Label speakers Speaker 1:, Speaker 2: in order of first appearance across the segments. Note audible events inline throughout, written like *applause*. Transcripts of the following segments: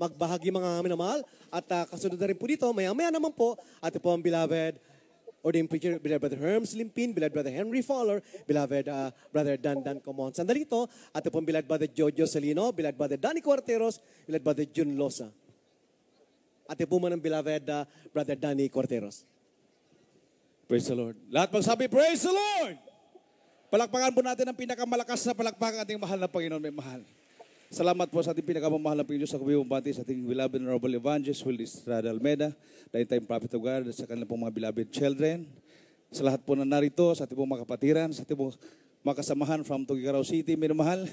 Speaker 1: magbahagi mga minamahal. At uh, kasunod na rin po dito, maya-maya naman po, ate po ang beloved ordained preacher, beloved brother Herms Limpin, beloved brother Henry Fowler, beloved uh, brother Dan Dan Comon. Sandali ito, ate po ang beloved brother Jojo Salino, beloved brother Danny Quarteros, beloved brother Jun Losa. Ate po man ang beloved uh, brother Danny
Speaker 2: Quarteros. Praise the Lord. Lahat magsabi, praise the Lord! Palakpakan po natin ang pinakamalakas na palakpakan ating mahal na Panginoon, may mahal. Salamat po sa ating pinakamamahal ng Diyos sa kumiyong bati sa ating beloved honorable evangelist, Will Estrada Almeda, daytime prophet of God, sa kanilang pong mga beloved children, sa lahat po na narito, sa ating pong mga kapatiran, sa ating pong mga kasamahan from Tugigaraw City, minamahal.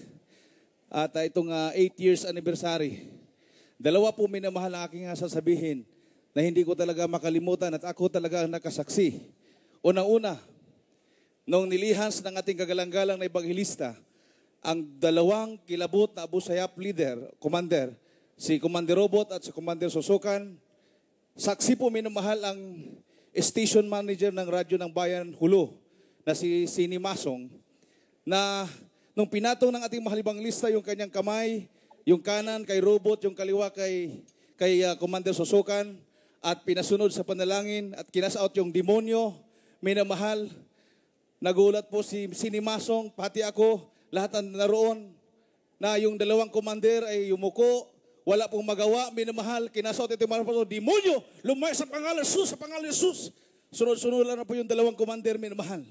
Speaker 2: At uh, itong 8 uh, ah, years anniversary, dalawa po minamahal ang aking sasabihin na hindi ko talaga makalimutan at ako talaga ang nakasaksi. Una-una, noong nilihas ng ating kagalang-galang na ibanghilista, ang dalawang kilabot na Abu Sayyaf leader, commander, si Commander Robot at si Commander Susukan. Saksi po minamahal ang station manager ng Radyo ng Bayan Hulo na si Sini Masong na nung pinatong ng ating mahalibang lista yung kanyang kamay, yung kanan kay Robot, yung kaliwa kay, kay uh, Commander Susukan at pinasunod sa panalangin at kinasout yung demonyo, minamahal, Nagulat po si Sinimasong, pati ako, lahat ang naroon na yung dalawang commander ay yumuko, wala pong magawa, minamahal, kinasot ito yung mga demonyo, lumayo sa pangalan Jesus, sa pangalan Jesus. Sunod-sunod lang na po yung dalawang commander, minamahal.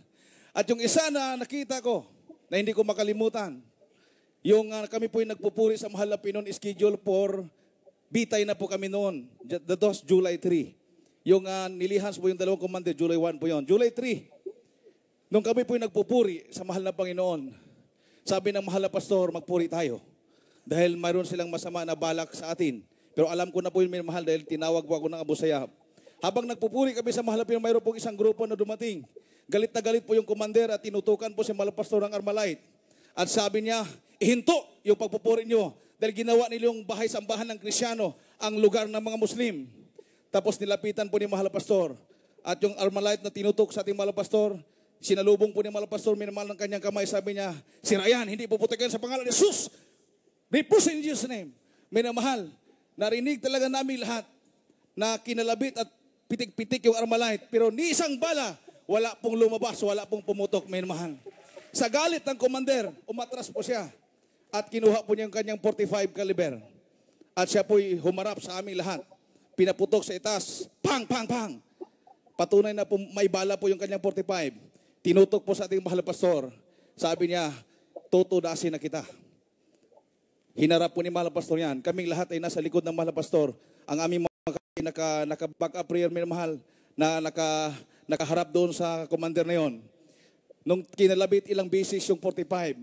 Speaker 2: At yung isa na nakita ko, na hindi ko makalimutan, yung uh, kami po yung nagpupuri sa mahal na Pinon, schedule for bitay na po kami noon, the 2 July 3. Yung uh, ah, nilihans po yung dalawang commander, July 1 po yun. July 3, nung kami po yung nagpupuri sa mahal na Panginoon, sabi ng mahal na pastor, magpuri tayo. Dahil mayroon silang masama na balak sa atin. Pero alam ko na po yun, mahal, dahil tinawag po ako ng Abu Sayyaf. Habang nagpupuri kami sa mahal na mayroon pong isang grupo na dumating. Galit na galit po yung commander at tinutukan po si mahal pastor ng Armalite. At sabi niya, ihinto yung pagpupuri niyo dahil ginawa nila yung bahay sambahan ng Krisyano ang lugar ng mga Muslim. Tapos nilapitan po ni Mahal Pastor. At yung Armalite na tinutok sa ating Mahal Pastor, Sinalubong po ni Malang Pastor, minamal ng kanyang kamay. Sabi niya, si yan, hindi puputikin sa pangalan ni Jesus. Reproof in Jesus' name. Minamahal, narinig talaga namin lahat na kinalabit at pitik-pitik yung Armalite. Pero ni isang bala, wala pong lumabas, wala pong pumutok, minamahal. Sa galit ng commander, umatras po siya. At kinuha po niya yung kanyang 45 caliber. At siya po'y humarap sa aming lahat. Pinaputok sa itas. Pang, pang, pang. Patunay na po may bala po yung kanyang 45. Tinutok po sa ating mahal pastor. Sabi niya, tutudasin na kita. Hinarap po ni Mahal Pastor yan. Kaming lahat ay nasa likod ng Mahal Pastor. Ang aming mga kapatid naka, naka-back up prayer, may mahal, na naka, nakaharap doon sa commander na yon. Nung kinalabit ilang bisis yung 45,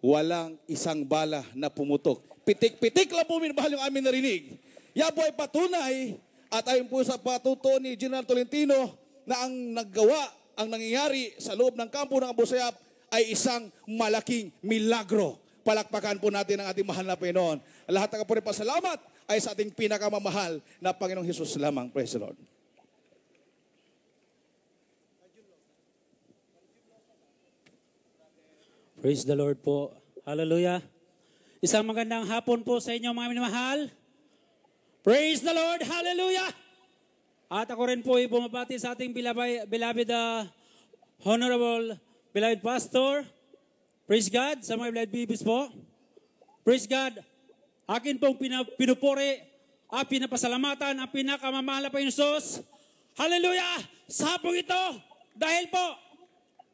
Speaker 2: walang isang bala na pumutok. Pitik-pitik lang po minamahal yung amin narinig. Yan ay patunay at ayon po sa patuto ni General Tolentino na ang naggawa ang nangyayari sa loob ng kampo ng Abu Sayyaf ay isang malaking milagro. Palakpakan po natin ang ating mahal na Panginoon. Lahat ng kapuri salamat ay sa ating pinakamamahal na Panginoong Hesus lamang. Praise the Lord.
Speaker 3: Praise the Lord po. Hallelujah. Isang magandang hapon po sa inyo mga minamahal. Praise the Lord. Hallelujah. At ako rin po ay bumabati sa ating bilabay, beloved uh, ah, honorable beloved pastor. Praise God sa mga beloved babies po. Praise God. Akin pong pinupuri at ah, pinapasalamatan ang ah, pinakamamahal na Panginoon Hallelujah! Sa hapong ito, dahil po,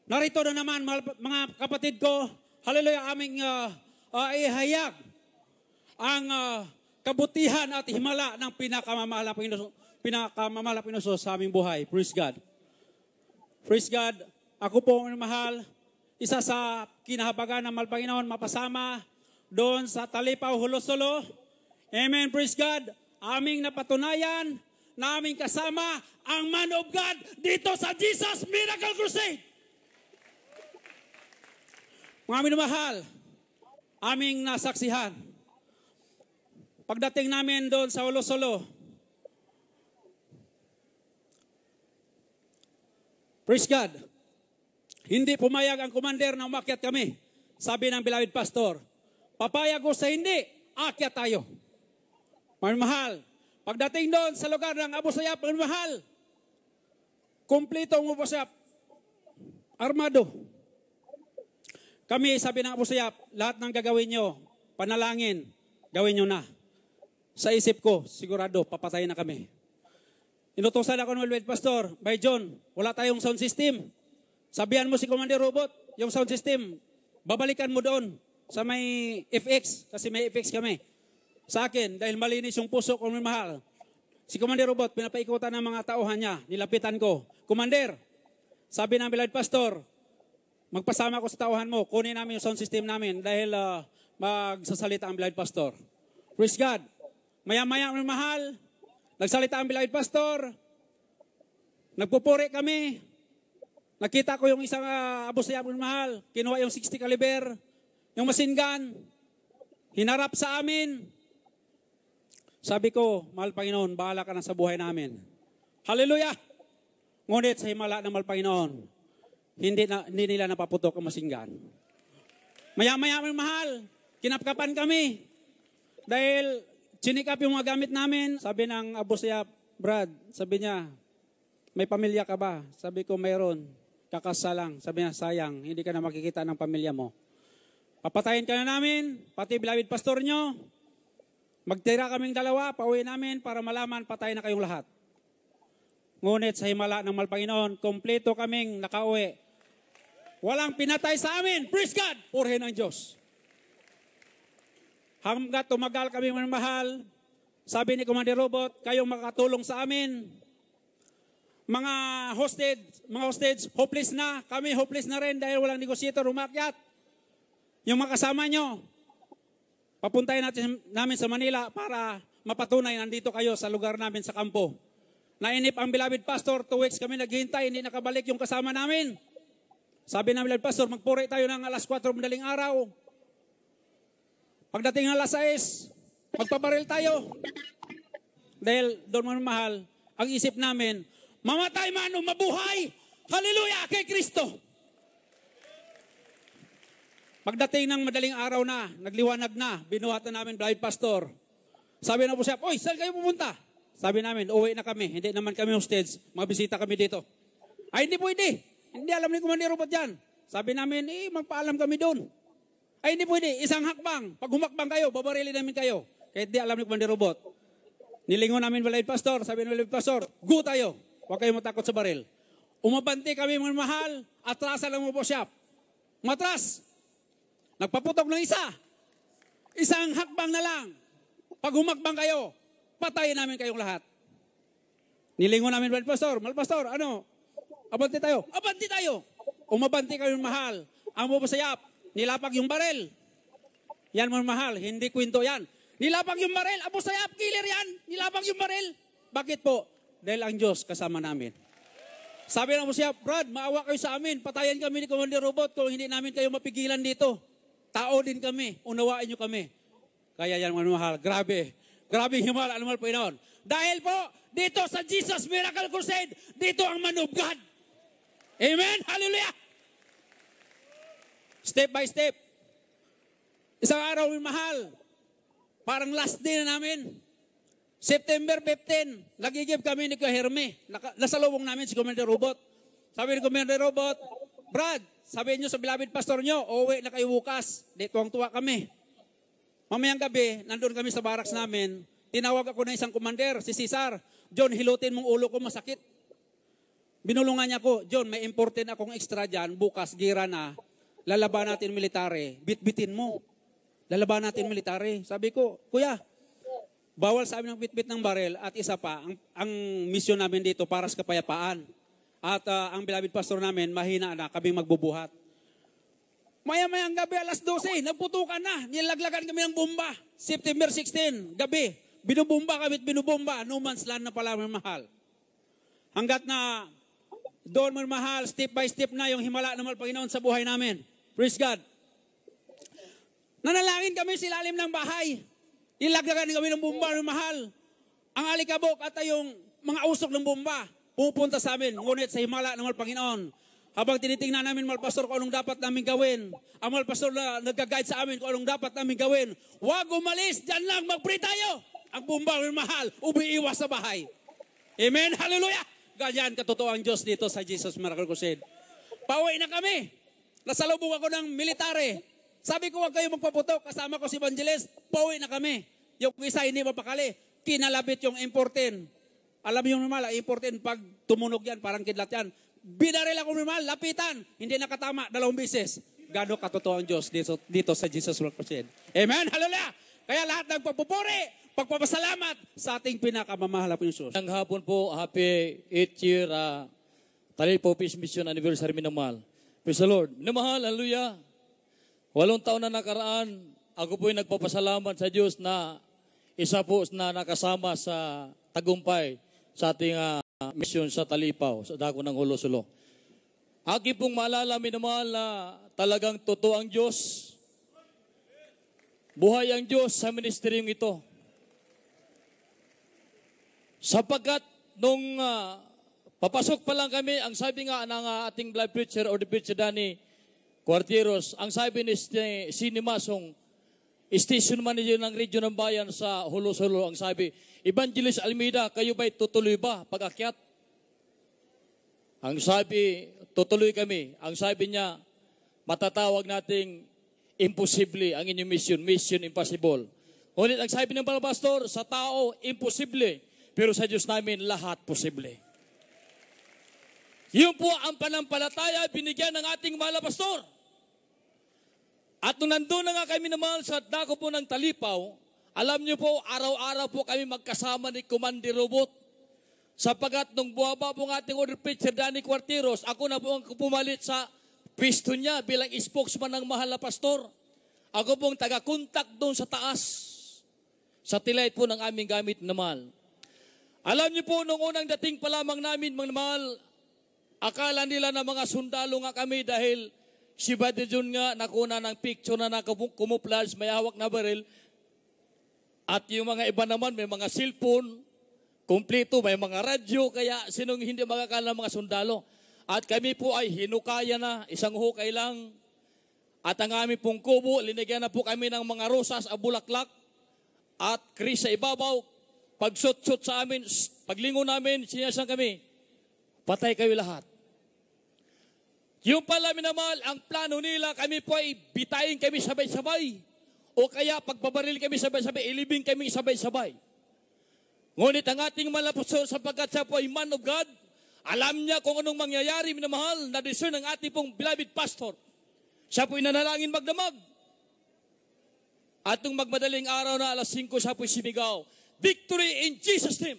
Speaker 3: narito na naman mga kapatid ko, hallelujah, aming uh, uh, ihayag ang uh, kabutihan at himala ng pinakamamahal na Panginoon pinakamamahal na pinuso sa aming buhay. Praise God. Praise God. Ako po ang mahal. Isa sa kinahabagan ng Malpanginoon, mapasama doon sa Talipaw, Hulosolo. Amen. Praise God. Aming napatunayan na aming kasama ang man of God dito sa
Speaker 1: Jesus Miracle
Speaker 3: Crusade. Mga aming mahal, aming nasaksihan. Pagdating namin doon sa Hulosolo, Praise God. Hindi pumayag ang commander na umakyat kami. Sabi ng beloved pastor, papayag ko sa hindi, akyat tayo. Mahal, pagdating doon sa lugar ng Abu Sayyaf, mahal, kumpleto ang Abu Sayyaf, armado. Kami, sabi ng Abu Sayyaf, lahat ng gagawin nyo, panalangin, gawin nyo na. Sa isip ko, sigurado, papatayin na kami. Inutosan ako ng Lord Pastor, by John, wala tayong sound system. Sabihan mo si Commander Robot, yung sound system, babalikan mo doon sa may FX, kasi may FX kami. Sa akin, dahil malinis yung puso ko, mahal. Si Commander Robot, pinapaikutan ng mga tauhan niya, nilapitan ko. Commander, sabi namin Lord Pastor, magpasama ko sa tauhan mo, kunin namin yung sound system namin dahil uh, magsasalita ang Lord Pastor. Praise God. Maya-maya, mahal, Nagsalita ang bilangid pastor. Nagpupuri kami. Nakita ko yung isang uh, abos na mahal. Kinuha yung 60 caliber. Yung machine gun. Hinarap sa amin. Sabi ko, mahal Panginoon, bahala ka na sa buhay namin. Hallelujah! Ngunit sa himala ng mahal Panginoon, hindi, na, hindi nila napaputok ang machine gun. Maya-maya mahal, kinapkapan kami. Dahil Chinik up yung mga gamit namin. Sabi ng abo siya, Brad, sabi niya, may pamilya ka ba? Sabi ko, mayroon. Kakasalang. Sabi niya, sayang, hindi ka na makikita ng pamilya mo. Papatayin ka na namin, pati bilawid pastor nyo. Magtira kaming dalawa, pauwi namin para malaman patay na kayong lahat. Ngunit sa himala ng Malpanginoon, kompleto kaming nakauwi. Walang pinatay sa amin. Praise God! Purhin ang Diyos. Hanggat tumagal kami ng mahal, sabi ni Commander Robot, kayong makatulong sa amin. Mga hosted, mga hostage, hopeless na. Kami hopeless na rin dahil walang negosyator umakyat. Yung mga kasama nyo, papuntayin natin namin sa Manila para mapatunay nandito kayo sa lugar namin sa kampo. Nainip ang beloved pastor, two weeks kami naghihintay, hindi nakabalik yung kasama namin. Sabi ng beloved pastor, magpuri tayo ng alas 4 madaling araw. Pagdating ng alas 6, magpabaril tayo. Dahil doon man mahal, ang isip namin, mamatay man o mabuhay, Hallelujah kay Kristo. Pagdating ng madaling araw na, nagliwanag na, binuhatan namin blind pastor. Sabi na po siya, Oy, saan kayo pumunta? Sabi namin, uwi na kami. Hindi naman kami hostage. Magbisita kami dito. Ay, hindi pwede. Hindi alam ni Kumandero ba't yan? Sabi namin, eh, magpaalam kami doon. Ay, hindi pwede. Isang hakbang. Pag humakbang kayo, babarili namin kayo. Kahit di alam ni Commander Robot. Nilingon namin balay pastor. Sabi ng balay pastor, go tayo. Huwag kayong matakot sa baril. Umabante kami mga mahal. atrasa lang mo po shop. Matras. Nagpaputok ng isa. Isang hakbang na lang. Pag humakbang kayo, patayin namin kayong lahat. Nilingon namin balay pastor. Mal pastor, ano? Abante tayo. Abante tayo. Umabante kami mahal. Ang mabasayap, Nilapag yung barel. Yan mo mahal, hindi kwento yan. Nilapag yung barel, Abu Sayyaf, killer yan. Nilapag yung barel. Bakit po? Dahil ang Diyos kasama namin. Sabi na Abu siya, Brad, maawa kayo sa amin. Patayan kami ni Commander Robot kung hindi namin kayo mapigilan dito. Tao din kami. Unawain niyo kami. Kaya yan mga mahal. Grabe. Grabe himal, anumal po yun. Dahil po, dito sa Jesus Miracle Crusade, dito ang man of God. Amen? Hallelujah! Step by step. Isang araw yung mahal. Parang last day na namin. September 15, nagigib kami ni Herme. Naka, nasa lubong namin si Commander Robot. Sabi ni Commander Robot, Brad, sabi niyo sa bilabid pastor niyo, owe na kayo bukas. Di tuwang-tuwa kami. Mamayang gabi, nandun kami sa barracks namin, tinawag ako na isang commander, si Cesar. John, hilutin mong ulo ko, masakit. Binulungan niya ako, John, may important akong extra dyan, bukas, gira na, lalaban natin military, bitbitin mo. Lalaban natin military. Sabi ko, kuya, bawal sa amin ang bitbit ng barel at isa pa, ang, ang misyon namin dito para sa kapayapaan. At uh, ang bilabid pastor namin, mahina na kami magbubuhat. Maya-maya ang gabi, alas 12, nagputukan na. Nilaglagan kami ng bomba. September 16, gabi. Binubomba kami at binubomba. No man's land na pala may mahal. Hanggat na doon mo mahal, step by step na yung himala ng Panginoon sa buhay namin. Praise God. Nanalangin kami sa ilalim ng bahay. Nilagdagan kami ng bomba ng mahal. Ang alikabok at yung mga usok ng bomba pupunta sa amin. Ngunit sa himala ng Panginoon, habang tinitingnan namin, Mal Pastor, kung anong dapat namin gawin. Ang Mal Pastor na nagka-guide sa amin kung anong dapat namin gawin. Huwag umalis, dyan lang, mag tayo. Ang bumbang mahal, ubiiwas sa bahay. Amen? Hallelujah! Ganyan katotoo ang Diyos dito sa Jesus Miracle Crusade. Pauwi na kami. Nasalubong ako ng military. Sabi ko, huwag kayo magpaputok. Kasama ko si Evangelist. Pauwi na kami. Yung isa hindi mapakali. Kinalabit yung important. Alam yung normal, ah, important pag tumunog yan, parang kidlat yan. Binaril ako normal, lapitan. Hindi nakatama, dalawang beses. Gano katotoo ang Diyos dito, dito sa Jesus Christ. Amen? Hallelujah! Kaya lahat ng pagpupuri,
Speaker 4: pagpapasalamat sa ating pinakamamahal na Panginoon. Ang hapon po, happy 8 year uh, ah, Talipopis Mission Anniversary Minamal. Praise the Lord. Minamahal, hallelujah. Walong taon na nakaraan, ako po'y nagpapasalamat sa Diyos na isa po na nakasama sa tagumpay sa ating uh, misyon sa Talipaw, sa Dako ng hulo Aki pong maalala, minamahal, na talagang totoo ang Diyos. Buhay ang Diyos sa ministeryong ito. Sapagkat nung uh, Papasok pa lang kami, ang sabi nga ng ah, ating live preacher or the preacher Danny Quartieros, ang sabi ni Sinimasong, station manager ng Radio ng Bayan sa Hulo-Hulo, ang sabi, Evangelist Almeida, kayo ba'y tutuloy ba pag akyat? Ang sabi, tutuloy kami. Ang sabi niya, matatawag nating imposible ang inyong mission, mission impossible. Ngunit ang sabi ng pastor, sa tao, imposible, pero sa Diyos namin, lahat posible. Yun po ang panampalataya binigyan ng ating mahal pastor. At nung nandun na nga kami na mahal sa dako po ng Talipaw, alam niyo po, araw-araw po kami magkasama ni Commander Robot. Sapagat nung buwaba po ng ating order pitcher, Danny Quartiros, ako na po ang pumalit sa pisto niya bilang spokesman ng mahal pastor. Ako po ang taga-contact doon sa taas. Sa tilay po ng aming gamit na mahal. Alam niyo po, nung unang dating pa lamang namin, mga mahal, Akala nila na mga sundalo nga kami dahil si Badijun nga nakuna ng picture na nakumuplas, may hawak na baril. At yung mga iba naman, may mga cellphone, kumplito, may mga radyo, kaya sinong hindi makakala ng mga sundalo. At kami po ay hinukaya na, isang hukay lang. At ang aming pong kubo, linigyan na po kami ng mga rosas, at bulaklak. at kris sa ibabaw. Pagsutsut sa amin, paglingo namin, sinasang kami, Patay kayo lahat. Yung pala minamahal, ang plano nila, kami po ay bitayin kami sabay-sabay. O kaya pagbabaril kami sabay-sabay, ilibing kami sabay-sabay. Ngunit ang ating malapuso sapagkat siya po ay man of God, alam niya kung anong mangyayari, minamahal, na desisyon ng ating pong beloved pastor. Siya po'y nanalangin magdamag. At nung magmadaling araw na alas 5, siya po'y sinigaw, Victory in Jesus' name!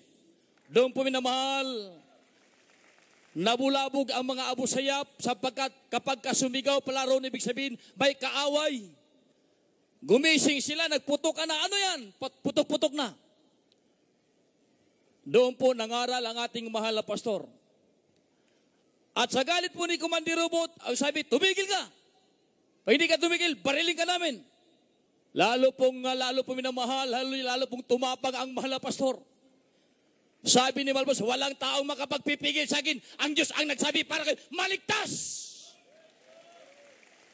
Speaker 4: Doon po minamahal, Nabulabog ang mga abo sayap sapagkat kapag kasumigaw pala ron, ibig sabihin, may kaaway. Gumising sila, nagputok na. Ano yan? Putok-putok na. Doon po nangaral ang ating mahal na pastor. At sa galit po ni Commander Robot, ang sabi, tumigil ka. Pag hindi ka tumigil, bariling ka namin. Lalo pong, lalo pong minamahal, lalo, lalo pong tumapag ang mahal na pastor. Sabi ni Malbos, walang taong makapagpipigil sa akin. Ang Diyos ang nagsabi para kayo, maligtas!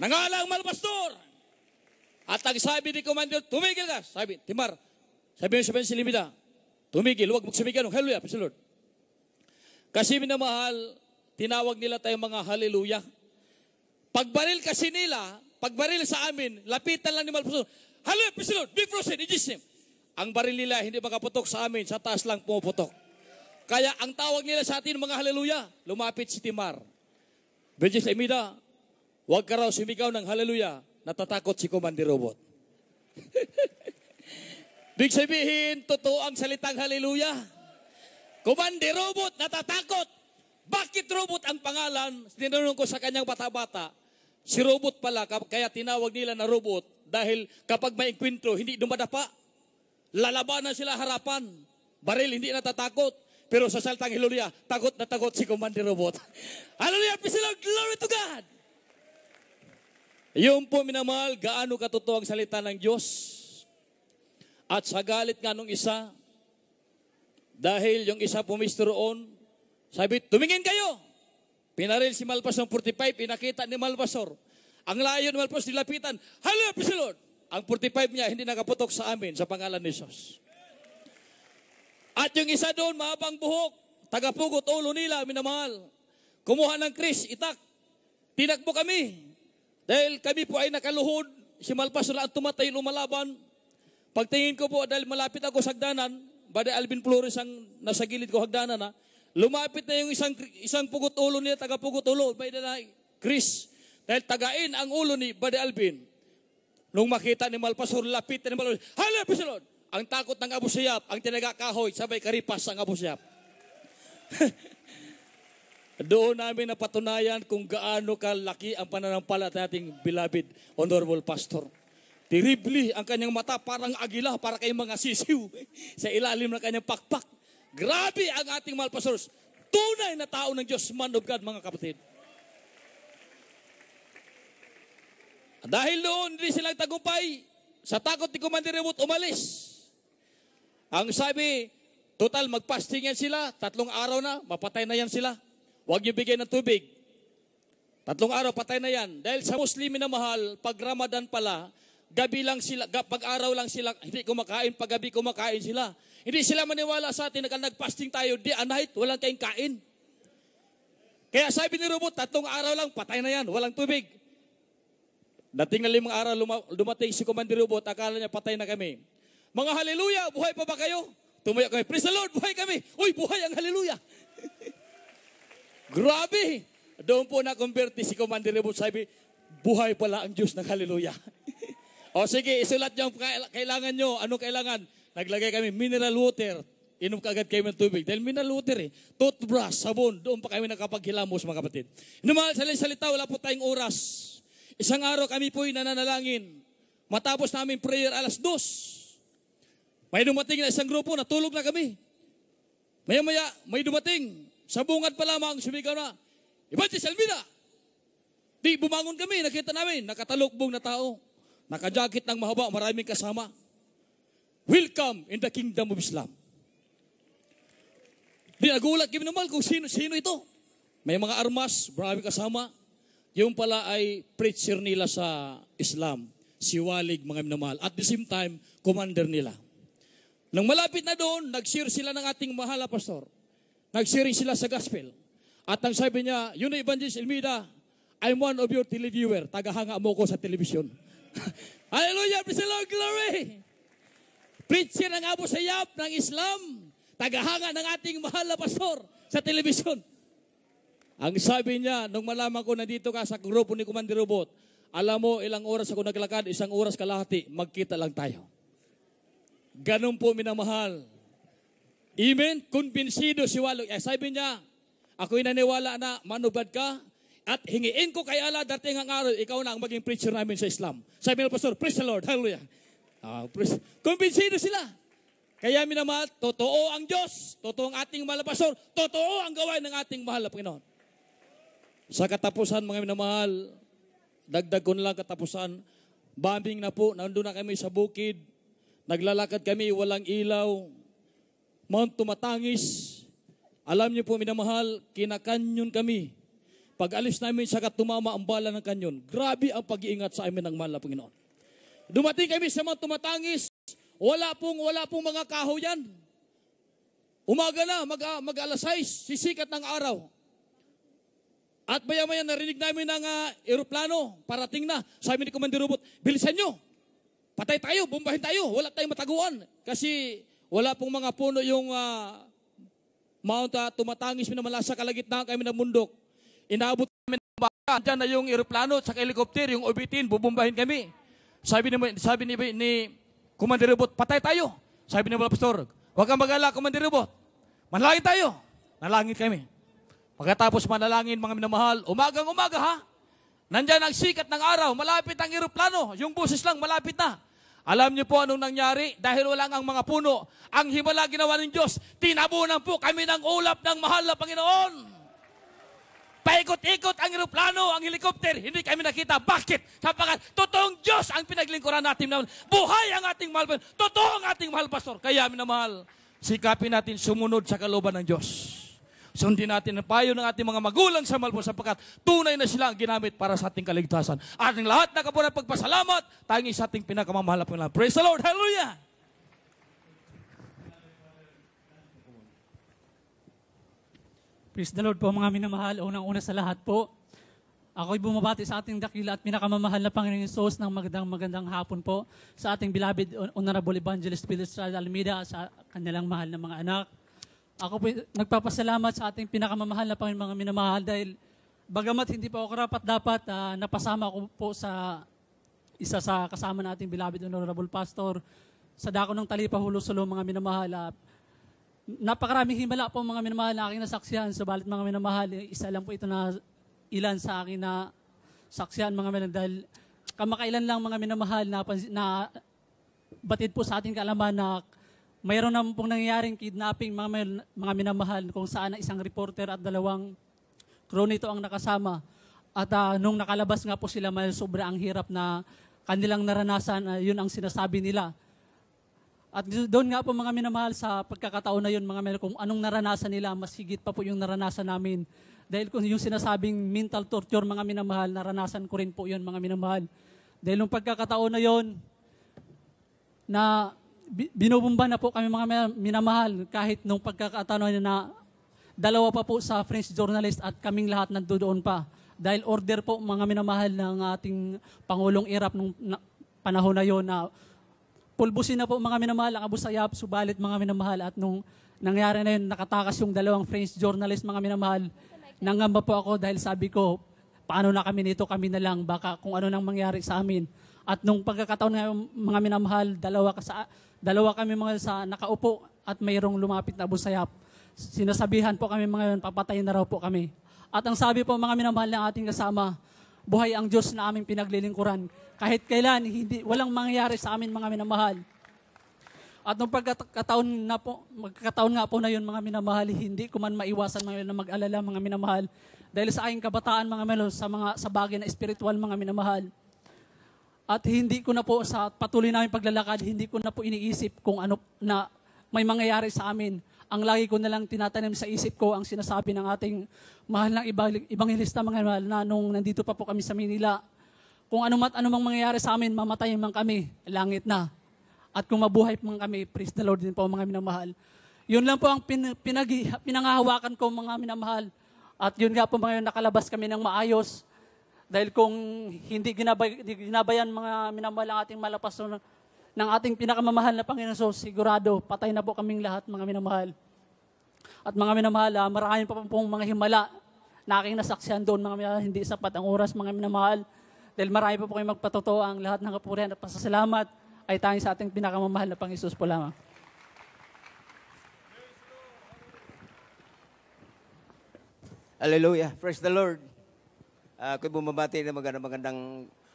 Speaker 4: Nangalang Malbastor! At ang sabi ni Commander, tumigil ka! Sabi, Timar, sabi mo sa Pensilibida, tumigil, huwag magsumigil. Oh, hallelujah, praise the Lord. Kasi minamahal, tinawag nila tayo mga hallelujah. Pagbaril kasi nila, pagbaril sa amin, lapitan lang ni Malbastor, Hallelujah, praise the Lord, be frozen in Jesus' name. Ang baril nila hindi makaputok sa amin, sa taas lang pumuputok. Kaya ang tawag nila sa atin, mga haleluya, lumapit si Timar. Virgil Emida, huwag ka raw sumigaw ng haleluya, natatakot si Commander Robot. *laughs* Big sabihin, totoo ang salitang haleluya. Commander Robot, natatakot. Bakit robot ang pangalan? Tinanong ko sa kanyang bata-bata, si robot pala, kaya tinawag nila na robot dahil kapag may inkwentro, hindi dumadapa. Lalabanan sila harapan. Baril, hindi natatakot. Pero sa salitang Hallelujah, takot na takot si Commander Robot. *laughs* Hallelujah, praise the Lord, glory to God! Yung po minamahal, gaano katotoo ang salita ng Diyos. At sa galit nga nung isa, dahil yung isa po, Mr. On, sabi, tumingin kayo! Pinaril si Malpas 45, pinakita ni Malpasor. Ang layo ni Malpas nilapitan, Hallelujah, praise the Lord! Ang 45 niya, hindi nakaputok sa amin sa pangalan ni Jesus. At yung isa doon, mabang buhok, tagapugot oh, ulo nila, minamahal. Kumuha ng Chris, itak. Tinakbo kami. Dahil kami po ay nakaluhod, si Malpas na tumatay, lumalaban. Pagtingin ko po, dahil malapit ako sa hagdanan, bade Alvin Flores ang nasa gilid ko hagdanan ha, lumapit na yung isang, isang pugot oh, ulo nila, tagapugot ulo, oh, bade na Chris. Dahil tagain ang ulo ni Bade Alvin. Nung makita ni Malpasor, lapit ni Malpasor, Hallelujah, Lord! Ang takot ng Abu Siyap, ang tinaga kahoy, sabay karipas ang Abu Siyap. *laughs* Doon namin napatunayan kung gaano kalaki ang pananampalataya nating beloved honorable pastor. Terribly ang kanyang mata parang agila para kay mga sisiw *laughs* sa ilalim ng kanyang pakpak. Grabe ang ating mahal pastors. Tunay na tao ng Diyos, man of God, mga kapatid. Dahil noon, hindi silang tagumpay. Sa takot ni Commander Reboot, umalis. Ang sabi, total magpasting yan sila, tatlong araw na, mapatay na yan sila. Huwag niyo bigay ng tubig. Tatlong araw, patay na yan. Dahil sa Muslim na mahal, pag Ramadan pala, gabi lang sila, pag araw lang sila, hindi kumakain, pag gabi kumakain sila. Hindi sila maniwala sa atin, nag-fasting tayo, di a night, walang kain kain. Kaya sabi ni Robot, tatlong araw lang, patay na yan, walang tubig. Dating na limang araw, lumating si Commander Robot, akala niya patay na kami. Mga haleluya, buhay pa ba kayo? Tumayo kami, praise the Lord, buhay kami. Uy, buhay ang haleluya. *laughs* Grabe. Doon po na-converti si Commander Rebo. Sabi, buhay pala ang Diyos ng haleluya. *laughs* o sige, isulat niyo ang kailangan niyo. Anong kailangan? Naglagay kami mineral water. Inom ka agad kayo ng tubig. Dahil mineral water eh. Toothbrush, sabon. Doon pa kami nakapaghilamos mga kapatid. Numal, salita, wala po tayong oras. Isang araw kami po'y nananalangin. Matapos namin prayer alas dos. May dumating na isang grupo, natulog na kami. Maya-maya, may dumating. Sa bungad pa lamang, sumigaw na, Evangelist Elvira! Di, bumangon kami, nakita namin, nakatalukbong na tao, nakajakit ng mahaba, maraming kasama. Welcome in the kingdom of Islam. Di, nagulat kami naman kung sino, sino ito. May mga armas, maraming kasama. Yung pala ay preacher nila sa Islam, si Walig, mga minamahal. At the same time, commander nila. Nang malapit na doon, nag-share sila ng ating mahal na pastor. Nag-share sila sa gospel. At ang sabi niya, Yun Evangelist Elmida, I'm one of your televiewer. Tagahanga mo ko sa television. *laughs* Hallelujah! Praise the Lord! Glory! Preacher ng Abu Sayyaf ng Islam. Tagahanga ng ating mahal na pastor sa television. Ang sabi niya, nung malaman ko na dito ka sa grupo ni Commander Robot, alam mo, ilang oras ako naglakad, isang oras kalahati, magkita lang tayo. Ganun po minamahal. Amen? kumbinsido si Walo. Eh, sabi niya, ako'y naniwala na manubad ka at hingiin ko kay Allah dating ang araw, ikaw na ang maging preacher namin sa Islam. Sabi ng pastor, praise the Lord, hallelujah. Ah, praise. Kumbinsido sila. Kaya minamahal, totoo ang Diyos, totoo ang ating mahal pastor, totoo ang gawain ng ating mahal na Panginoon. Sa katapusan, mga minamahal, dagdag ko na lang katapusan, bombing na po, nandun na kami sa bukid, Naglalakad kami, walang ilaw. Mount Tumatangis. Alam niyo po, minamahal, kinakanyon kami. Pag alis namin sa tumama ang bala ng kanyon, grabe ang pag-iingat sa amin ng mahal na Panginoon. Dumating kami sa Mount Tumatangis. Wala pong, wala pong mga kahoy yan. Umaga na, mag, mag alas 6, sisikat ng araw. At maya-maya narinig namin ng uh, ah, aeroplano, parating na. Sabi ni Commander Robot, bilisan nyo, patay tayo, bombahin tayo, wala tayong mataguan. Kasi wala pong mga puno yung uh, Mount uh, tumatangis minamalasa kalagitnaan kami ng bundok. Inaabot kami ng baka. Diyan na yung eroplano at helicopter, yung obitin, bubumbahin kami. Sabi ni, sabi ni, ni Commander Robot, patay tayo. Sabi ni Pastor, huwag kang mag-ala, Commander Robot. Manalangin tayo. Nalangin kami. Pagkatapos manalangin, mga minamahal, umagang umaga ha, Nandyan ang sikat ng araw, malapit ang eroplano, yung busis lang malapit na. Alam niyo po anong nangyari? Dahil wala ang mga puno, ang himala ginawa ng Diyos, tinabunan po kami ng ulap ng mahal na Panginoon. Paikot-ikot ang eroplano, ang helikopter, hindi kami nakita. Bakit? Sapagat totoong Diyos ang pinaglingkuran natin naman. Buhay ang ating mahal. Totoo ang ating mahal, Pastor. Kaya minamahal, sikapin natin sumunod sa kalooban ng Diyos. Sundin natin ang payo ng ating mga magulang sa malpo sapagkat tunay na sila ang ginamit para sa ating kaligtasan. Ating lahat na kapunan pagpasalamat, tangi sa ating pinakamamahal na Panginoon. Praise the Lord! Hallelujah!
Speaker 5: Praise the Lord po mga minamahal. Unang-una sa lahat po, ako'y bumabati sa ating dakila at pinakamamahal na Panginoon Yesus ng magandang magandang hapon po sa ating beloved Honorable Evangelist Bill Almeida sa kanilang mahal na mga anak, ako po nagpapasalamat sa ating pinakamamahal na Panginoon mga minamahal dahil bagamat hindi pa ako karapat dapat, uh, napasama ko po sa isa sa kasama nating Bilabid Honorable Pastor sa dako ng Talipa Hulusulo mga minamahal. Uh, napakaraming himala po mga minamahal na aking nasaksihan. Sabalit mga minamahal, eh, isa lang po ito na ilan sa akin na saksihan mga minamahal. Dahil kamakailan lang mga minamahal na, na batid po sa ating kaalaman na mayroon naman pong nangyayaring kidnapping mga, mga minamahal kung saan isang reporter at dalawang crew nito ang nakasama. At uh, nung nakalabas nga po sila, may sobra ang hirap na kanilang naranasan, uh, yun ang sinasabi nila. At doon nga po mga minamahal sa pagkakataon na yun, mga minamahal, kung anong naranasan nila, mas higit pa po yung naranasan namin. Dahil kung yung sinasabing mental torture, mga minamahal, naranasan ko rin po yun, mga minamahal. Dahil nung pagkakataon na yun, na binubumba na po kami mga minamahal kahit nung pagkakataon na dalawa pa po sa French journalist at kaming lahat nandoon pa. Dahil order po mga minamahal ng ating Pangulong Irap nung na, panahon na yon na pulbusin na po mga minamahal ang Abu subalit mga minamahal at nung nangyari na yun, nakatakas yung dalawang French journalist mga minamahal. Nangamba po ako dahil sabi ko, paano na kami nito, kami na lang, baka kung ano nang mangyari sa amin. At nung pagkakataon nga mga minamahal, dalawa, ka sa, dalawa kami mga sa nakaupo at mayroong lumapit na busayap. Sinasabihan po kami mga yun, papatayin na raw po kami. At ang sabi po mga minamahal ng ating kasama, buhay ang Diyos na aming pinaglilingkuran. Kahit kailan, hindi, walang mangyayari sa amin mga minamahal. At nung pagkataon na po, magkataon nga po na yun mga minamahal, hindi ko man maiwasan mga na mag-alala mga minamahal. Dahil sa aking kabataan mga melo, sa mga sa bagay na espiritual mga minamahal. At hindi ko na po sa patuloy namin paglalakad, hindi ko na po iniisip kung ano na may mangyayari sa amin. Ang lagi ko na lang tinatanim sa isip ko ang sinasabi ng ating mahal ng ibangilista mga mahal na nung nandito pa po kami sa Manila. Kung anumat anumang mangyayari sa amin, mamatay man kami, langit na. At kung mabuhay man kami, praise the Lord din po mga minamahal. Yun lang po ang pin, pinag, pinangahawakan ko mga minamahal. At yun nga po mga yun, nakalabas kami ng maayos dahil kung hindi ginabay, ginabayan mga minamahal ng ating malapas ng, ating pinakamamahal na Panginoon so sigurado patay na po kaming lahat mga minamahal. At mga minamahal, ah, marami pa pong mga himala na aking nasaksihan doon mga minamahal. Hindi sapat ang oras mga minamahal. Dahil marami pa po kayong magpatotoo ang lahat ng kapurihan at pasasalamat ay tanging sa ating pinakamamahal na Panginoon po lamang.
Speaker 6: Hallelujah. Praise the Lord. Uh, Kung bumabati ng magandang, magandang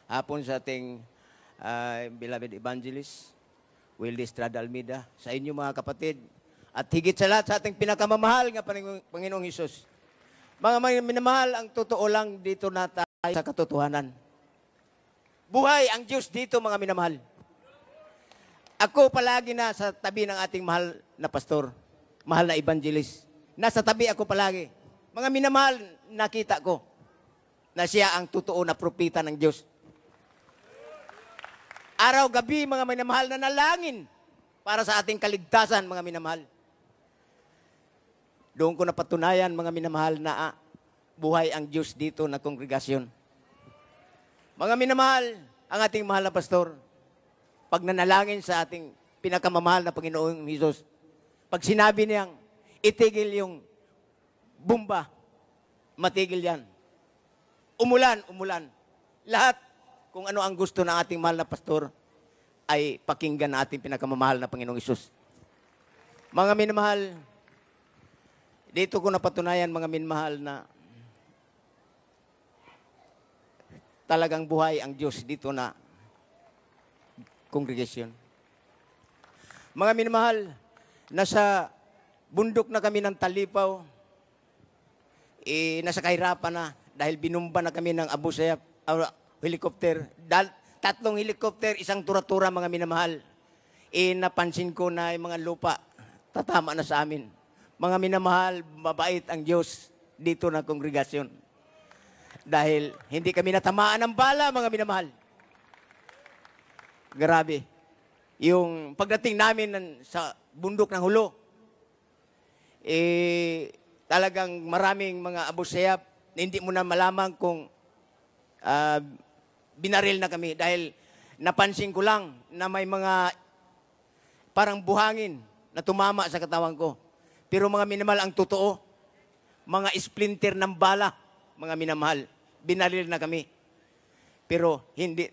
Speaker 6: hapon sa ating uh, beloved evangelist, Wilde Estrada Almida, sa inyo mga kapatid, at higit sa lahat sa ating pinakamamahal nga Panginoong Hesus. Mga minamahal, ang totoo lang dito na tayo sa katotohanan. Buhay ang Diyos dito, mga minamahal. Ako palagi na sa tabi ng ating mahal na pastor, mahal na evangelist. Nasa tabi ako palagi. Mga minamahal, nakita ko na siya ang totoo na propita ng Diyos. Araw-gabi, mga minamahal, na nalangin para sa ating kaligtasan, mga minamahal. Doon ko napatunayan, mga minamahal, na ah, buhay ang Diyos dito na kongregasyon. Mga minamahal, ang ating mahal na pastor, pag nanalangin sa ating pinakamamahal na Panginoong Hesus, pag sinabi niyang, itigil yung bumba, matigil yan umulan, umulan. Lahat kung ano ang gusto ng ating mahal na pastor ay pakinggan na ating pinakamamahal na Panginoong Isus. Mga minamahal, dito ko napatunayan mga minamahal na talagang buhay ang Diyos dito na congregation. Mga minamahal, nasa bundok na kami ng talipaw, eh, nasa kahirapan na, dahil binumba na kami ng Abu Sayyaf uh, helicopter. Dal, tatlong helicopter, isang tura-tura mga minamahal. Eh, napansin ko na yung mga lupa, tatama na sa amin. Mga minamahal, mabait ang Diyos dito ng kongregasyon. Dahil hindi kami natamaan ng bala, mga minamahal. Grabe. Yung pagdating namin sa bundok ng hulo, eh, talagang maraming mga abusayap na hindi mo na malaman kung uh, binaril na kami dahil napansin ko lang na may mga parang buhangin na tumama sa katawan ko. Pero mga minamahal, ang totoo, mga splinter ng bala, mga minamahal, binaril na kami. Pero hindi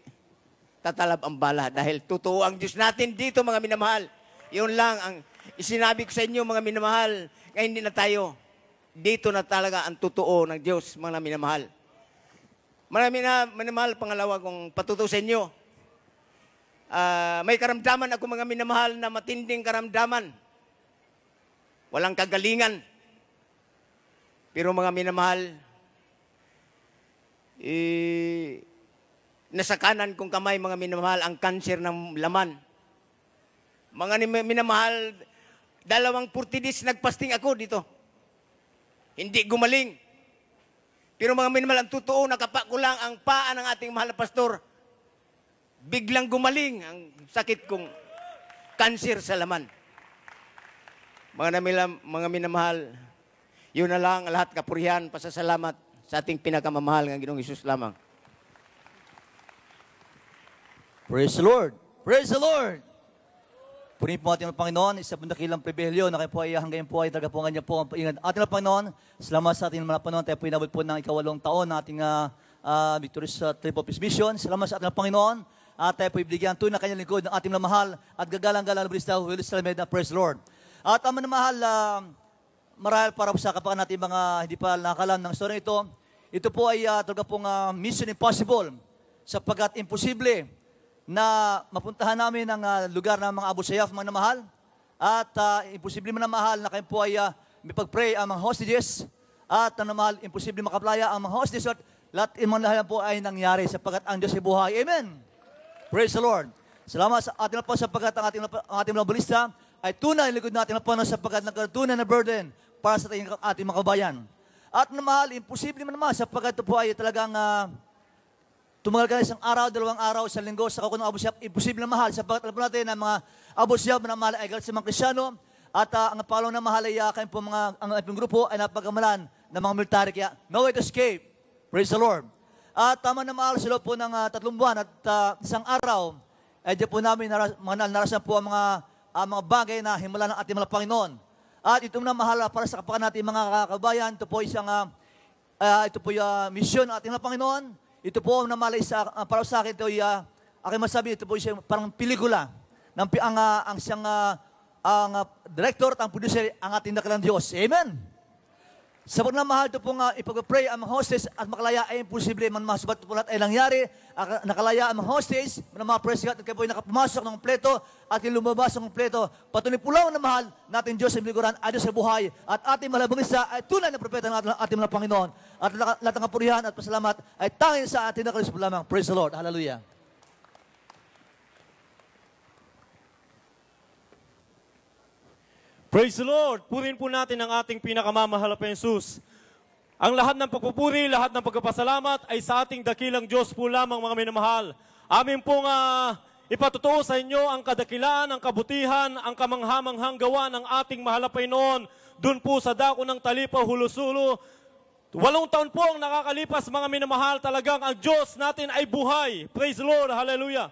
Speaker 6: tatalab ang bala dahil totoo ang Diyos natin dito, mga minamahal. Yun lang ang isinabi ko sa inyo, mga minamahal, ngayon hindi na tayo dito na talaga ang totoo ng Diyos, mga minamahal. Marami na minamahal, pangalawa kong patutusin nyo. Uh, ah, may karamdaman ako mga minamahal na matinding karamdaman. Walang kagalingan. Pero mga minamahal, eh, nasa kanan kong kamay mga minamahal ang kanser ng laman. Mga minamahal, dalawang purtidis nagpasting ako dito. Hindi gumaling. Pero mga minimal, ang totoo, nakapa ko lang ang paa ng ating mahal na pastor. Biglang gumaling ang sakit kong kanser sa laman. Mga, namila, mga minamahal, yun na lang lahat kapurihan, pasasalamat sa ating pinakamamahal ng Ginoong Isus lamang.
Speaker 7: Praise the Lord!
Speaker 6: Praise the Lord! Purihin po natin ang Panginoon, isa pong dakilang
Speaker 7: pribilyo na kayo po ay hanggang po ay tagapungan niya po ang ingat atin ang Panginoon. Salamat sa ating mga Panginoon, tayo po inabot po ng ikawalong taon na ating uh, ah, uh, ah, victorious uh, trip of His mission. Salamat sa ating Panginoon at tayo po ibigyan tunay na kanyang lingkod ng ating mahal at gagalang-galang na Brista Will na Praise Lord. At ang mga mahal, uh, marahil para sa kapakan natin mga hindi pa nakakalam ng story ito, ito po ay uh, talaga pong uh, mission impossible sapagkat imposible na mapuntahan namin ang uh, lugar ng mga Abu Sayyaf, mga namahal. At uh, imposible man namahal na kayo po ay uh, ah, may pag-pray ang mga hostages. At ang namahal, imposible makaplaya ang mga hostages. At lahat iman lahat po ay nangyari sapagkat ang Diyos ay buhay. Amen. Praise the Lord. Salamat sa ating po sapagkat ang ating, ating mga balista ay tunay likod natin na pano sapagkat nagkatunay na burden para sa ating, ating mga kabayan. At namahal, imposible man naman sapagkat ito po ay talagang uh, Tumagal ka na isang araw, dalawang araw, sa linggo, sa kukunang Abu Siyap, imposible na mahal. Sapagkat alam natin na mga Abu Siyap na mahal ay galit sa mga Krisyano. At uh, ang palaw na mahal ay uh, po mga, ang ipong grupo ay napagamalan ng mga military. Kaya no way to escape. Praise the Lord. At tama na mahal sila po ng uh, tatlong buwan at uh, isang araw, ay eh, po namin naras, mga narasan po ang mga, uh, mga bagay na himala ng ating mga Panginoon. At ito na mahal para sa kapakan natin mga kababayan. Ito po isang, uh, uh, ito po yung uh, misyon ng ating mga Panginoon ito po na malay sa, uh, para sa akin ito ay uh, aking masabi ito po siya parang pelikula ng ang uh, ang siyang uh, ang uh, director at ang producer ang ating dakilang Diyos. Amen. Sa pagmamahal ito pong uh, ipag-pray ang mga hostess at makalaya ay imposible man masubat subat po lahat ay nangyari. Ak- nakalaya ang mga hostess, na mga praise God, at kayo po nakapumasok ng kompleto at lumabas ng kompleto. Patuloy po lang na mahal natin Diyos sa liguran, ay Diyos sa buhay at ating malabungisa ay tunay na propeta ng ating, ating mga Panginoon. At lahat ng kapurihan at pasalamat ay tangin sa atin na po lamang. Praise the Lord. Hallelujah.
Speaker 1: Praise the Lord! Purin po natin ang ating pinakamamahal na Jesus. Ang lahat ng pagpupuri, lahat ng pagkapasalamat ay sa ating dakilang Diyos po lamang mga minamahal. Amin pong uh, ah, ipatutuo sa inyo ang kadakilaan, ang kabutihan, ang kamanghamanghang gawa ng ating mahal na Panginoon doon po sa dako ng Talipa, Hulusulo. Walong taon po ang nakakalipas mga minamahal talagang ang Diyos natin ay buhay. Praise the Lord! Hallelujah!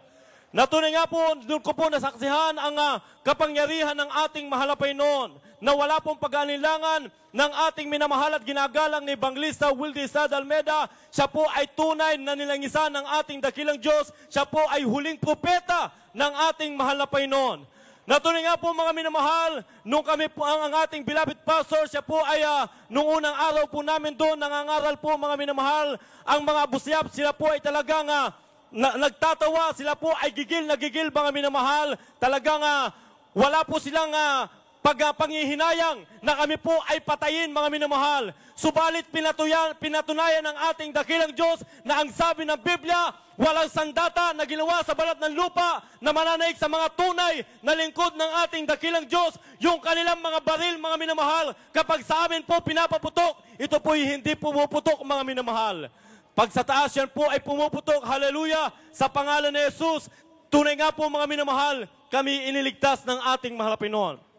Speaker 1: Natunay nga po, doon ko po nasaksihan ang uh, kapangyarihan ng ating mahalapay noon na wala pong pag-anilangan ng ating minamahal at ginagalang ni Banglista Wilde Sad Almeda. Siya po ay tunay na nilangisan ng ating dakilang Diyos. Siya po ay huling propeta ng ating mahalapay noon. Natunay nga po mga minamahal, nung kami po ang, ang ating bilabit pastor, siya po ay uh, ah, nung unang araw po namin doon, nangangaral po mga minamahal, ang mga busyap, sila po ay talagang uh, na, nagtatawa, sila po ay gigil na gigil mga minamahal. Talagang uh, wala po silang uh, ah, pagpangihinayang na kami po ay patayin mga minamahal. Subalit pinatuyan, pinatunayan ng ating dakilang Diyos na ang sabi ng Biblia, walang sandata na ginawa sa balat ng lupa na mananaig sa mga tunay na lingkod ng ating dakilang Diyos, yung kanilang mga baril mga minamahal. Kapag sa amin po pinapaputok, ito po hindi po putok mga minamahal. Pag sa taas yan po ay pumuputok, hallelujah, sa pangalan ni Jesus, tunay nga po mga minamahal, kami iniligtas ng ating mahalapinon.